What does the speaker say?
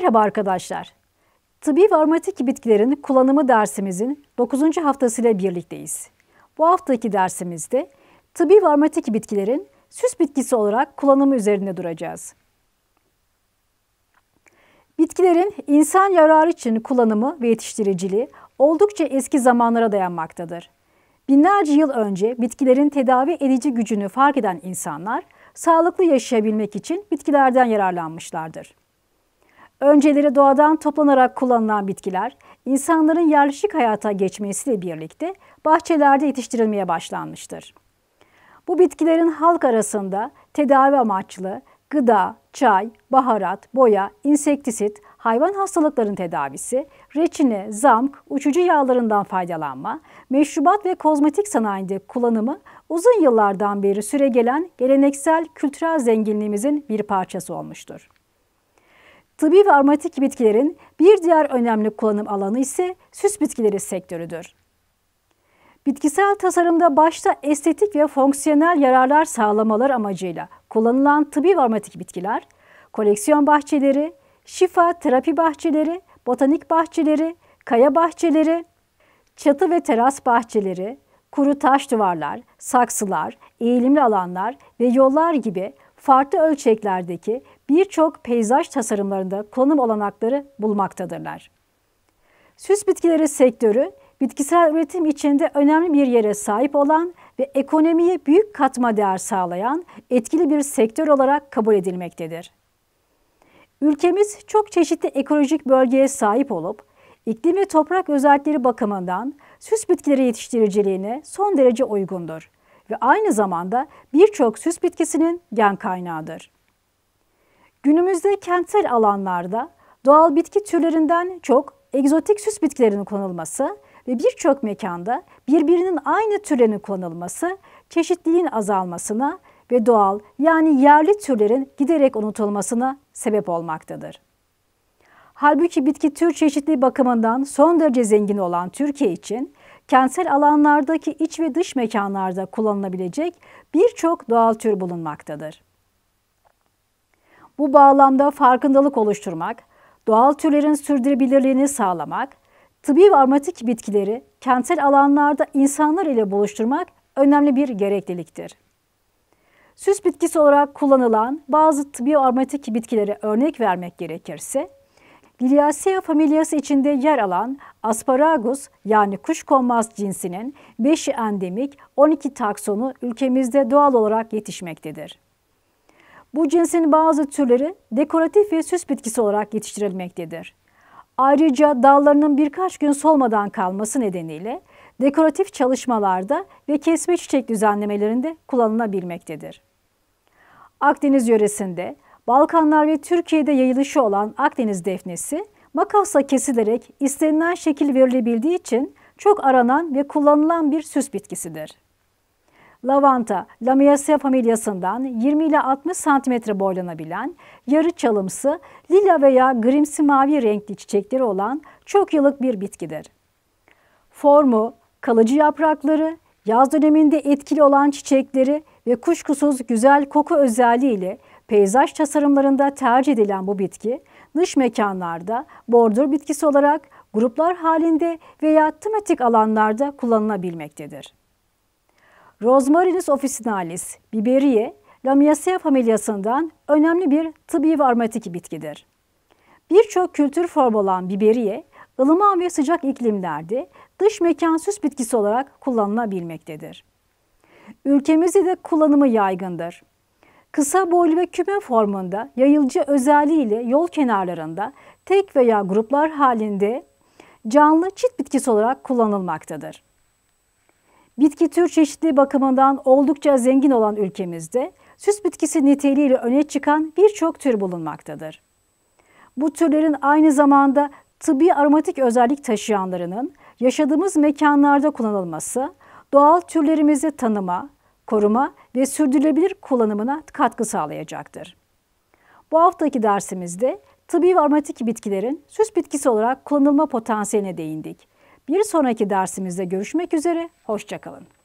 Merhaba arkadaşlar. Tıbbi ve aromatik bitkilerin kullanımı dersimizin 9. haftasıyla birlikteyiz. Bu haftaki dersimizde tıbbi ve aromatik bitkilerin süs bitkisi olarak kullanımı üzerinde duracağız. Bitkilerin insan yararı için kullanımı ve yetiştiriciliği oldukça eski zamanlara dayanmaktadır. Binlerce yıl önce bitkilerin tedavi edici gücünü fark eden insanlar, sağlıklı yaşayabilmek için bitkilerden yararlanmışlardır. Önceleri doğadan toplanarak kullanılan bitkiler, insanların yerleşik hayata geçmesiyle birlikte bahçelerde yetiştirilmeye başlanmıştır. Bu bitkilerin halk arasında tedavi amaçlı gıda, çay, baharat, boya, insektisit, hayvan hastalıklarının tedavisi, reçine, zamk, uçucu yağlarından faydalanma, meşrubat ve kozmetik sanayinde kullanımı uzun yıllardan beri süregelen geleneksel kültürel zenginliğimizin bir parçası olmuştur. Tıbbi ve aromatik bitkilerin bir diğer önemli kullanım alanı ise süs bitkileri sektörüdür. Bitkisel tasarımda başta estetik ve fonksiyonel yararlar sağlamalar amacıyla kullanılan tıbbi ve aromatik bitkiler, koleksiyon bahçeleri, şifa terapi bahçeleri, botanik bahçeleri, kaya bahçeleri, çatı ve teras bahçeleri, kuru taş duvarlar, saksılar, eğilimli alanlar ve yollar gibi farklı ölçeklerdeki birçok peyzaj tasarımlarında kullanım olanakları bulmaktadırlar. Süs bitkileri sektörü, bitkisel üretim içinde önemli bir yere sahip olan ve ekonomiye büyük katma değer sağlayan etkili bir sektör olarak kabul edilmektedir. Ülkemiz çok çeşitli ekolojik bölgeye sahip olup, iklim ve toprak özellikleri bakımından süs bitkileri yetiştiriciliğine son derece uygundur ve aynı zamanda birçok süs bitkisinin gen kaynağıdır. Günümüzde kentsel alanlarda doğal bitki türlerinden çok egzotik süs bitkilerinin kullanılması ve birçok mekanda birbirinin aynı türlerinin kullanılması çeşitliliğin azalmasına ve doğal yani yerli türlerin giderek unutulmasına sebep olmaktadır. Halbuki bitki tür çeşitliliği bakımından son derece zengin olan Türkiye için kentsel alanlardaki iç ve dış mekanlarda kullanılabilecek birçok doğal tür bulunmaktadır. Bu bağlamda farkındalık oluşturmak, doğal türlerin sürdürülebilirliğini sağlamak, tıbbi ve aromatik bitkileri kentsel alanlarda insanlar ile buluşturmak önemli bir gerekliliktir. Süs bitkisi olarak kullanılan bazı tıbbi aromatik bitkilere örnek vermek gerekirse, Liliacea familyası içinde yer alan Asparagus yani kuşkonmaz cinsinin 5'i endemik 12 taksonu ülkemizde doğal olarak yetişmektedir. Bu cinsin bazı türleri dekoratif ve süs bitkisi olarak yetiştirilmektedir. Ayrıca dallarının birkaç gün solmadan kalması nedeniyle dekoratif çalışmalarda ve kesme çiçek düzenlemelerinde kullanılabilmektedir. Akdeniz yöresinde Balkanlar ve Türkiye'de yayılışı olan Akdeniz defnesi makasla kesilerek istenilen şekil verilebildiği için çok aranan ve kullanılan bir süs bitkisidir. Lavanta, Lamiaceae familyasından 20 ile 60 cm boylanabilen, yarı çalımsı, lila veya grimsi mavi renkli çiçekleri olan çok yıllık bir bitkidir. Formu, kalıcı yaprakları, yaz döneminde etkili olan çiçekleri ve kuşkusuz güzel koku özelliğiyle Peyzaj tasarımlarında tercih edilen bu bitki dış mekanlarda bordür bitkisi olarak gruplar halinde veya tematik alanlarda kullanılabilmektedir. Rosmarinus officinalis, biberiye, Lamiaceae familyasından önemli bir tıbbi ve aromatik bitkidir. Birçok kültür formu olan biberiye, ılıman ve sıcak iklimlerde dış mekan süs bitkisi olarak kullanılabilmektedir. Ülkemizde de kullanımı yaygındır. Kısa boylu ve küme formunda yayılıcı özelliğiyle yol kenarlarında tek veya gruplar halinde canlı çit bitkisi olarak kullanılmaktadır. Bitki tür çeşitliliği bakımından oldukça zengin olan ülkemizde süs bitkisi niteliğiyle öne çıkan birçok tür bulunmaktadır. Bu türlerin aynı zamanda tıbbi aromatik özellik taşıyanlarının yaşadığımız mekanlarda kullanılması, doğal türlerimizi tanıma, koruma ve sürdürülebilir kullanımına katkı sağlayacaktır. Bu haftaki dersimizde tıbbi ve aromatik bitkilerin süs bitkisi olarak kullanılma potansiyeline değindik. Bir sonraki dersimizde görüşmek üzere, hoşçakalın.